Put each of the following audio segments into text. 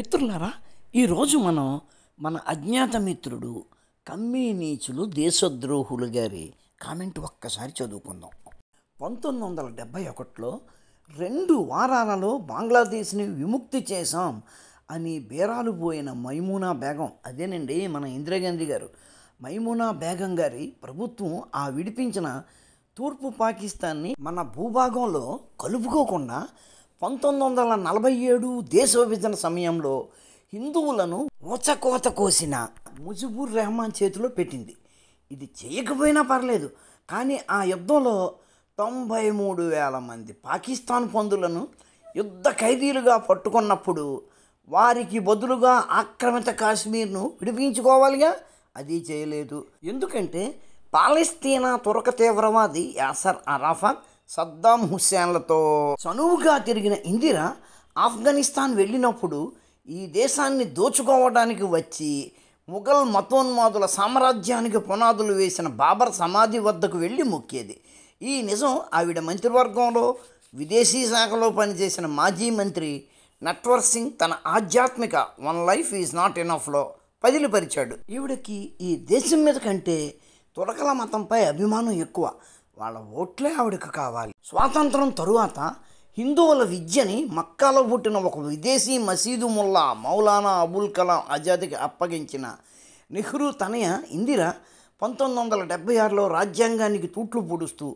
మిత్రులారా ఈరోజు మనం మన అజ్ఞాత మిత్రుడు కమ్యూనీచులు దేశద్రోహులు గారి కామెంట్ ఒక్కసారి చదువుకుందాం పంతొమ్మిది వందల డెబ్భై ఒకటిలో రెండు వారాలలో బంగ్లాదేశ్ని విముక్తి చేశాం అని బేరాలు పోయిన మైమూనా బేగం అదేనండి మన ఇందిరాగాంధీ గారు మైమూనా బేగం గారి ప్రభుత్వం ఆ విడిపించిన తూర్పు పాకిస్తాన్ని మన భూభాగంలో కలుపుకోకుండా పంతొమ్మిది వందల నలభై ఏడు దేశ విభజన సమయంలో హిందువులను ఉచకోత కోసిన ముజిబుర్ రెహమాన్ చేతిలో పెట్టింది ఇది చేయకపోయినా పర్లేదు కానీ ఆ యుద్ధంలో తొంభై మూడు వేల మంది పాకిస్తాన్ పందులను యుద్ధ ఖైదీలుగా పట్టుకున్నప్పుడు వారికి బదులుగా ఆక్రమిత కాశ్మీర్ను విడిపించుకోవాలిగా అది చేయలేదు ఎందుకంటే పాలస్తీనా తురక తీవ్రవాది యాసర్ అరాఫా సద్దాం హుస్సేన్లతో చనువుగా తిరిగిన ఇందిర ఆఫ్ఘనిస్తాన్ వెళ్ళినప్పుడు ఈ దేశాన్ని దోచుకోవడానికి వచ్చి ముఘల్ మతోన్మాదుల సామ్రాజ్యానికి పునాదులు వేసిన బాబర్ సమాధి వద్దకు వెళ్ళి మొక్కేది ఈ నిజం ఆవిడ మంత్రివర్గంలో విదేశీ శాఖలో పనిచేసిన మాజీ మంత్రి నట్వర్ సింగ్ తన ఆధ్యాత్మిక వన్ లైఫ్ ఈజ్ నాట్ ఎనఫ్లో పదిలిపరిచాడు ఈవిడకి ఈ దేశం మీద కంటే తొడకల మతంపై అభిమానం ఎక్కువ వాళ్ళ ఓట్లే ఆవిడకు కావాలి స్వాతంత్రం తరువాత హిందువుల విద్యని మక్కాలో పుట్టిన ఒక విదేశీ మసీదు ముల్లా మౌలానా అబుల్ కలాం ఆజాద్కి అప్పగించిన నెహ్రూ తనయ ఇందిర పంతొమ్మిది వందల డెబ్బై ఆరులో రాజ్యాంగానికి తూట్లు పొడుస్తూ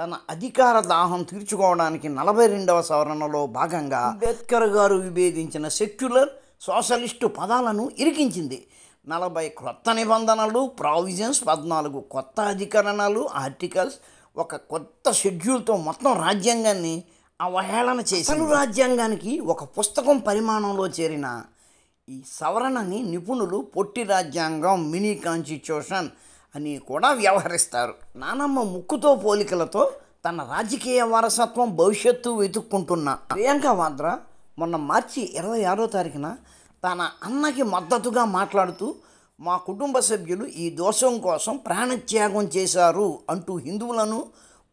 తన అధికార దాహం తీర్చుకోవడానికి నలభై రెండవ సవరణలో భాగంగా అంబేద్కర్ గారు విభేదించిన సెక్యులర్ సోషలిస్టు పదాలను ఇరికించింది నలభై క్రొత్త నిబంధనలు ప్రావిజన్స్ పద్నాలుగు కొత్త అధికరణలు ఆర్టికల్స్ ఒక కొత్త షెడ్యూల్తో మొత్తం రాజ్యాంగాన్ని అవహేళన చేసి రాజ్యాంగానికి ఒక పుస్తకం పరిమాణంలో చేరిన ఈ సవరణని నిపుణులు పొట్టి రాజ్యాంగం మినీ కాన్స్టిట్యూషన్ అని కూడా వ్యవహరిస్తారు నానమ్మ ముక్కుతో పోలికలతో తన రాజకీయ వారసత్వం భవిష్యత్తు వెతుక్కుంటున్న ప్రియాంక వాద్రా మొన్న మార్చి ఇరవై ఆరో తారీఖున తన అన్నకి మద్దతుగా మాట్లాడుతూ మా కుటుంబ సభ్యులు ఈ దోషం కోసం ప్రాణత్యాగం చేశారు అంటూ హిందువులను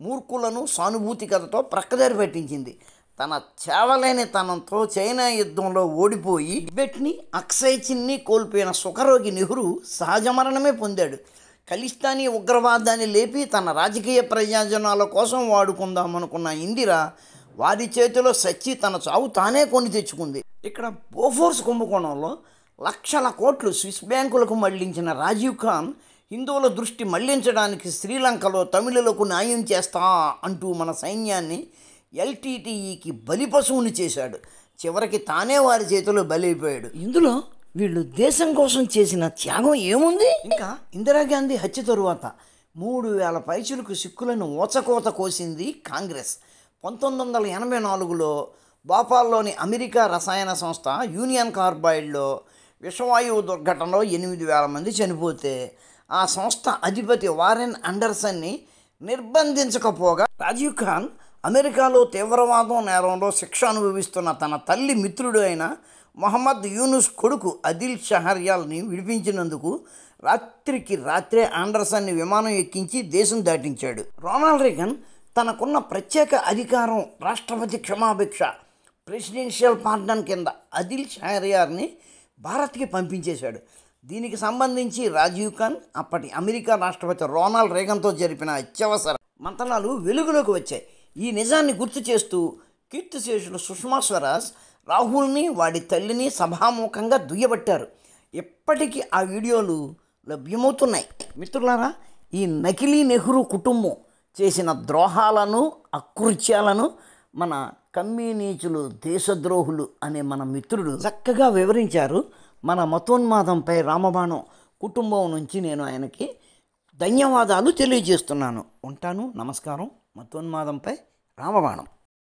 మూర్ఖులను సానుభూతి కథతో ప్రక్కదారి పెట్టించింది తన చేవలేని తనంతో చైనా యుద్ధంలో ఓడిపోయి టిబెట్ని అక్సైచిన్ని కోల్పోయిన సుఖరోగి నెహ్రూ సహజ మరణమే పొందాడు ఖలిస్తానీ ఉగ్రవాదాన్ని లేపి తన రాజకీయ ప్రయోజనాల కోసం వాడుకుందామనుకున్న ఇందిర వారి చేతిలో సచ్చి తన చావు తానే కొని తెచ్చుకుంది ఇక్కడ బోఫోర్స్ కుంభకోణంలో లక్షల కోట్లు స్విస్ బ్యాంకులకు మళ్లించిన రాజీవ్ ఖాన్ హిందువుల దృష్టి మళ్లించడానికి శ్రీలంకలో తమిళులకు న్యాయం చేస్తా అంటూ మన సైన్యాన్ని ఎల్టీటీఈకి బలిపశువుని చేశాడు చివరికి తానే వారి చేతిలో బలైపోయాడు ఇందులో వీళ్ళు దేశం కోసం చేసిన త్యాగం ఏముంది ఇంకా ఇందిరాగాంధీ హత్య తరువాత మూడు వేల పైచులకు సిక్కులను ఓచకోత కోసింది కాంగ్రెస్ పంతొమ్మిది వందల ఎనభై నాలుగులో భోపాల్లోని అమెరికా రసాయన సంస్థ యూనియన్ కార్బాయిడ్లో విషవాయువు దుర్ఘటనలో ఎనిమిది వేల మంది చనిపోతే ఆ సంస్థ అధిపతి వారెన్ అండర్సన్ని నిర్బంధించకపోగా రాజీవ్ ఖాన్ అమెరికాలో తీవ్రవాదం నేరంలో శిక్ష అనుభవిస్తున్న తన తల్లి మిత్రుడు అయిన మొహమ్మద్ యూనుస్ కొడుకు అదిల్ షహర్యాల్ని విడిపించినందుకు రాత్రికి రాత్రే ఆండర్సన్ని విమానం ఎక్కించి దేశం దాటించాడు రోనాల్డ్ రేగన్ తనకున్న ప్రత్యేక అధికారం రాష్ట్రపతి క్షమాభిక్ష ప్రెసిడెన్షియల్ పార్టన్ కింద అదిల్ షహర్యార్ని భారత్కి పంపించేశాడు దీనికి సంబంధించి రాజీవ్ ఖాన్ అప్పటి అమెరికా రాష్ట్రపతి రోనాల్డ్ రేగన్తో జరిపిన అత్యవసర మంతనాలు వెలుగులోకి వచ్చాయి ఈ నిజాన్ని గుర్తు చేస్తూ కీర్తిశేషుడు సుష్మా స్వరాజ్ రాహుల్ని వాడి తల్లిని సభాముఖంగా దుయ్యబట్టారు ఇప్పటికీ ఆ వీడియోలు లభ్యమవుతున్నాయి మిత్రులారా ఈ నకిలీ నెహ్రూ కుటుంబం చేసిన ద్రోహాలను అకృత్యాలను మన కమ్యూనీచులు దేశద్రోహులు అనే మన మిత్రుడు చక్కగా వివరించారు మన మతోన్మాదంపై రామబాణం కుటుంబం నుంచి నేను ఆయనకి ధన్యవాదాలు తెలియజేస్తున్నాను ఉంటాను నమస్కారం మతోన్మాదంపై రామబాణం